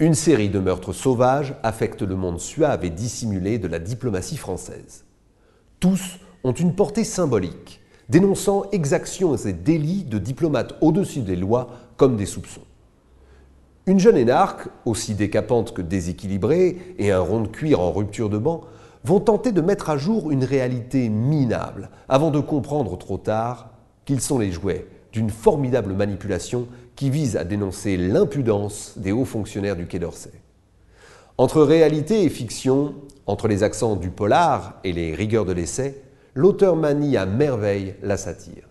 Une série de meurtres sauvages affecte le monde suave et dissimulé de la diplomatie française. Tous ont une portée symbolique, dénonçant exactions et délits de diplomates au-dessus des lois comme des soupçons. Une jeune énarque, aussi décapante que déséquilibrée, et un rond de cuir en rupture de banc, vont tenter de mettre à jour une réalité minable, avant de comprendre trop tard qu'ils sont les jouets d'une formidable manipulation qui vise à dénoncer l'impudence des hauts fonctionnaires du Quai d'Orsay. Entre réalité et fiction, entre les accents du polar et les rigueurs de l'essai, l'auteur manie à merveille la satire.